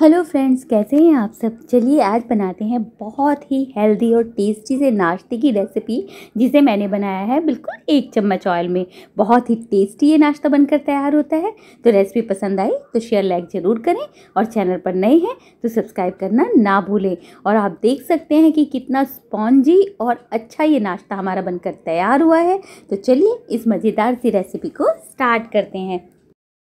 hello friends कैसे हैं आप सब चलिए आज बनाते हैं बहुत ही हेल्दी और टेस्टी से नाश्ते की रेसिपी जिसे मैंने बनाया है बिल्कुल एक चम्मच ऑयल में बहुत ही टेस्टी ये नाश्ता बनकर तैयार होता है तो रेसिपी पसंद आई तो शेयर लाइक ज़रूर करें और चैनल पर नए हैं तो सब्सक्राइब करना ना भूलें और आप देख सकते हैं कि कितना स्पॉन्जी और अच्छा ये नाश्ता हमारा बनकर तैयार हुआ है तो चलिए इस मज़ेदार सी रेसिपी को स्टार्ट करते हैं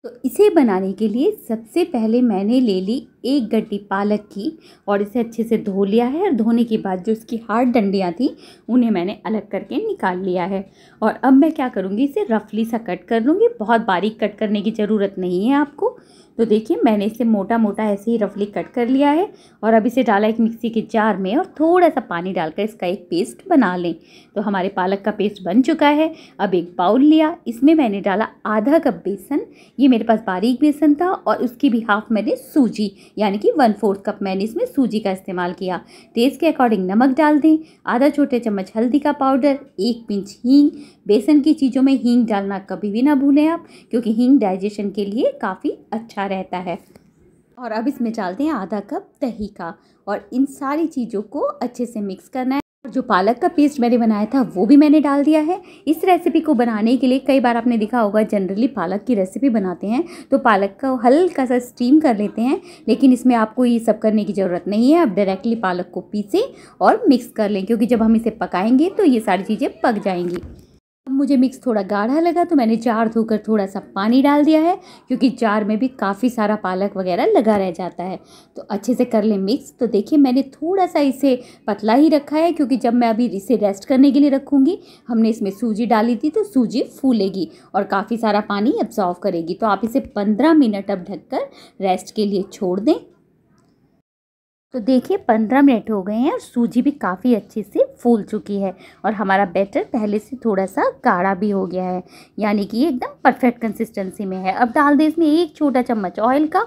तो इसे बनाने के लिए सबसे पहले मैंने ले ली एक गड्डी पालक की और इसे अच्छे से धो लिया है और धोने के बाद जो इसकी हार्ड डंडियाँ थी उन्हें मैंने अलग करके निकाल लिया है और अब मैं क्या करूँगी इसे रफली सा कट कर लूँगी बहुत बारीक कट करने की ज़रूरत नहीं है आपको तो देखिए मैंने इसे मोटा मोटा ऐसे ही रफली कट कर लिया है और अब इसे डाला एक मिक्सी के जार में और थोड़ा सा पानी डालकर इसका एक पेस्ट बना लें तो हमारे पालक का पेस्ट बन चुका है अब एक बाउल लिया इसमें मैंने डाला आधा कप बेसन ये मेरे पास बारीक बेसन था और उसकी भी हाफ मैंने सूजी यानी कि वन फोर्थ कप मैंने इसमें सूजी का इस्तेमाल किया टेस्ट के अकॉर्डिंग नमक डाल दें आधा छोटे चम्मच हल्दी का पाउडर एक पिंच हींग बेसन की चीज़ों में हींग डालना कभी भी ना भूलें आप क्योंकि हींग डाइजेशन के लिए काफ़ी अच्छा रहता है और अब इसमें डालते हैं आधा कप दही का और इन सारी चीज़ों को अच्छे से मिक्स करना है जो पालक का पेस्ट मैंने बनाया था वो भी मैंने डाल दिया है इस रेसिपी को बनाने के लिए कई बार आपने देखा होगा जनरली पालक की रेसिपी बनाते हैं तो पालक का हल्का सा स्टीम कर लेते हैं लेकिन इसमें आपको ये सब करने की ज़रूरत नहीं है आप डायरेक्टली पालक को पीसें और मिक्स कर लें क्योंकि जब हम इसे पकाएंगे तो ये सारी चीज़ें पक जाएंगी मुझे मिक्स थोड़ा गाढ़ा लगा तो मैंने जार धोकर थोड़ा सा पानी डाल दिया है क्योंकि जार में भी काफ़ी सारा पालक वगैरह लगा रह जाता है तो अच्छे से कर लें मिक्स तो देखिए मैंने थोड़ा सा इसे पतला ही रखा है क्योंकि जब मैं अभी इसे रेस्ट करने के लिए रखूँगी हमने इसमें सूजी डाली थी तो सूजी फूलेगी और काफ़ी सारा पानी अब्जॉर्व करेगी तो आप इसे पंद्रह मिनट अब ढककर रेस्ट के लिए छोड़ दें तो देखिए पंद्रह मिनट हो गए हैं और सूजी भी काफ़ी अच्छे से फूल चुकी है और हमारा बैटर पहले से थोड़ा सा गाढ़ा भी हो गया है यानी कि एकदम परफेक्ट कंसिस्टेंसी में है अब डाल दें इसमें एक छोटा चम्मच ऑयल का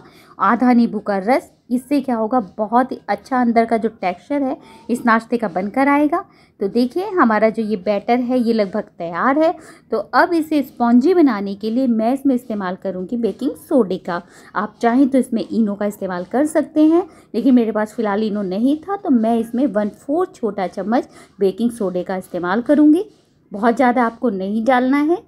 आधा नींबू का रस इससे क्या होगा बहुत ही अच्छा अंदर का जो टेक्सचर है इस नाश्ते का बनकर आएगा तो देखिए हमारा जो ये बैटर है ये लगभग तैयार है तो अब इसे स्पॉन्जी बनाने के लिए मैं इसमें इस्तेमाल करूँगी बेकिंग सोडे का आप चाहें तो इसमें इनो का इस्तेमाल कर सकते हैं लेकिन मेरे पास फ़िलहाल इनो नहीं था तो मैं इसमें वन फोर्थ छोटा चम्मच बेकिंग सोडे का इस्तेमाल करूँगी बहुत ज़्यादा आपको नहीं डालना है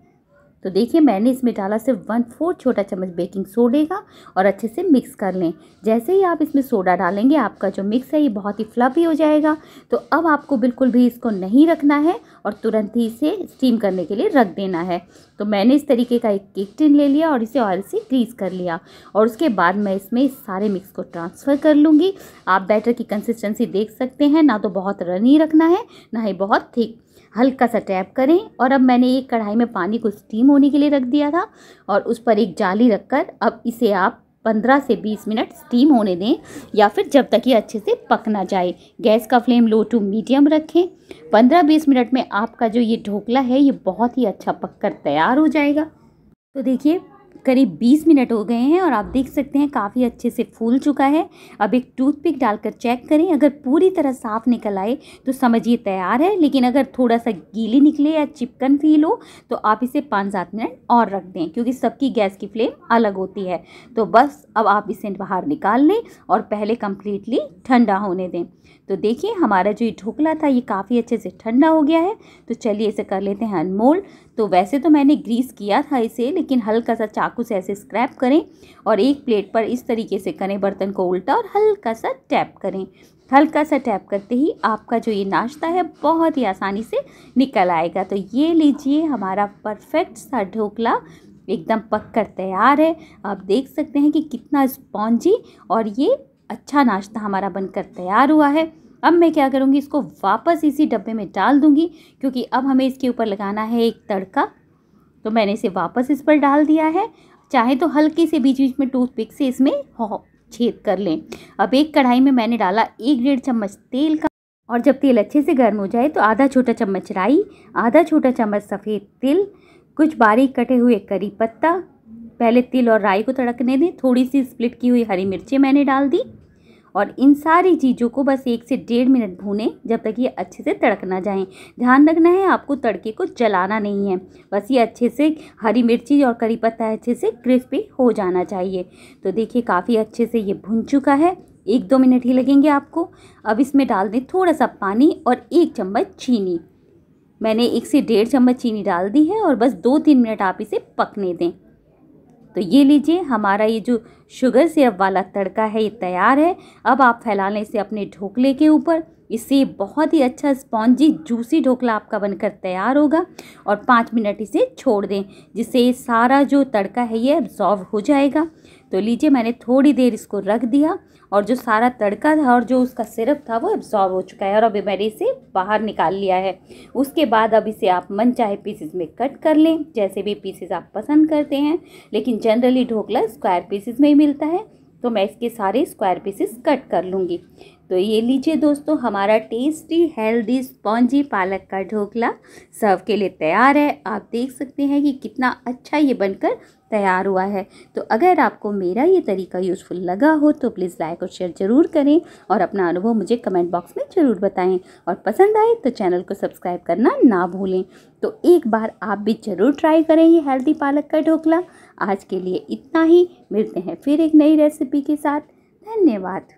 तो देखिए मैंने इसमें डाला सिर्फ वन फोर छोटा चम्मच बेकिंग सोडे का और अच्छे से मिक्स कर लें जैसे ही आप इसमें सोडा डालेंगे आपका जो मिक्स है ये बहुत ही फ्लफी हो जाएगा तो अब आपको बिल्कुल भी इसको नहीं रखना है और तुरंत ही इसे स्टीम करने के लिए रख देना है तो मैंने इस तरीके का एक केक टिन ले लिया और इसे ऑयल से ग्रीस कर लिया और उसके बाद मैं इसमें इस सारे मिक्स को ट्रांसफ़र कर लूँगी आप बैटर की कंसिस्टेंसी देख सकते हैं ना तो बहुत रनी रखना है ना ही बहुत थिक हल्का सा टैप करें और अब मैंने एक कढ़ाई में पानी को स्टीम होने के लिए रख दिया था और उस पर एक जाली रखकर अब इसे आप पंद्रह से बीस मिनट स्टीम होने दें या फिर जब तक ये अच्छे से पक ना जाए गैस का फ्लेम लो टू मीडियम रखें पंद्रह बीस मिनट में आपका जो ये ढोकला है ये बहुत ही अच्छा पक कर तैयार हो जाएगा तो देखिए करीब 20 मिनट हो गए हैं और आप देख सकते हैं काफ़ी अच्छे से फूल चुका है अब एक टूथपिक डालकर चेक करें अगर पूरी तरह साफ़ निकल आए तो समझिए तैयार है लेकिन अगर थोड़ा सा गीली निकले या चिपकन फील हो तो आप इसे पाँच सात मिनट और रख दें क्योंकि सबकी गैस की फ्लेम अलग होती है तो बस अब आप इसे बाहर निकाल लें और पहले कम्प्लीटली ठंडा होने दें तो देखिए हमारा जो ये ढोकला था ये काफ़ी अच्छे से ठंडा हो गया है तो चलिए इसे कर लेते हैं अनमोल्ड तो वैसे तो मैंने ग्रीस किया था इसे लेकिन हल्का सा चाकू चाकू से ऐसे स्क्रैप करें और एक प्लेट पर इस तरीके से करें बर्तन को उल्टा और हल्का सा टैप करें हल्का सा टैप करते ही आपका जो ये नाश्ता है बहुत ही आसानी से निकल आएगा तो ये लीजिए हमारा परफेक्ट सा ढोकला एकदम पक कर तैयार है आप देख सकते हैं कि कितना स्पॉन्जी और ये अच्छा नाश्ता हमारा बनकर तैयार हुआ है अब मैं क्या करूँगी इसको वापस इसी डब्बे में डाल दूँगी क्योंकि अब हमें इसके ऊपर लगाना है एक तड़का तो मैंने इसे वापस इस पर डाल दिया है चाहे तो हल्के से बीच बीच में टूथपिक से इसमें छेद कर लें अब एक कढ़ाई में मैंने डाला एक डेढ़ चम्मच तेल का और जब तेल अच्छे से गर्म हो जाए तो आधा छोटा चम्मच राई आधा छोटा चम्मच सफ़ेद तिल कुछ बारीक कटे हुए करी पत्ता पहले तिल और राई को तड़कने दें थोड़ी सी स्प्लिट की हुई हरी मिर्चें मैंने डाल दी और इन सारी चीज़ों को बस एक से डेढ़ मिनट भूनें जब तक ये अच्छे से तड़क ना जाए ध्यान रखना है आपको तड़के को जलाना नहीं है बस ये अच्छे से हरी मिर्ची और करी पत्ता अच्छे से क्रिस्पी हो जाना चाहिए तो देखिए काफ़ी अच्छे से ये भुन चुका है एक दो मिनट ही लगेंगे आपको अब इसमें डाल दें थोड़ा सा पानी और एक चम्मच चीनी मैंने एक से डेढ़ चम्मच चीनी डाल दी है और बस दो तीन मिनट आप इसे पकने दें तो ये लीजिए हमारा ये जो शुगर सेब वाला तड़का है ये तैयार है अब आप फैला लें इसे अपने ढोकले के ऊपर इससे बहुत ही अच्छा स्पॉन्जी जूसी ढोकला आपका बनकर तैयार होगा और पाँच मिनट इसे छोड़ दें जिससे सारा जो तड़का है ये एब्जॉर्व हो जाएगा तो लीजिए मैंने थोड़ी देर इसको रख दिया और जो सारा तड़का था और जो उसका सिरप था वो एब्जॉर्ब हो चुका है और अभी मैंने इसे बाहर निकाल लिया है उसके बाद अब इसे आप मन चाहे पीसेस में कट कर लें जैसे भी पीसेस आप पसंद करते हैं लेकिन जनरली ढोकला स्क्वायर पीसेस में ही मिलता है तो मैं इसके सारे स्क्वायर पीसेस कट कर लूँगी तो ये लीजिए दोस्तों हमारा टेस्टी हेल्दी स्पॉन्जी पालक का ढोकला सर्व के लिए तैयार है आप देख सकते हैं कि कितना अच्छा ये बनकर तैयार हुआ है तो अगर आपको मेरा ये तरीका यूज़फुल लगा हो तो प्लीज़ लाइक और शेयर ज़रूर करें और अपना अनुभव मुझे कमेंट बॉक्स में ज़रूर बताएं और पसंद आए तो चैनल को सब्सक्राइब करना ना भूलें तो एक बार आप भी ज़रूर ट्राई करें ये हेल्दी पालक का ढोकला आज के लिए इतना ही मिलते हैं फिर एक नई रेसिपी के साथ धन्यवाद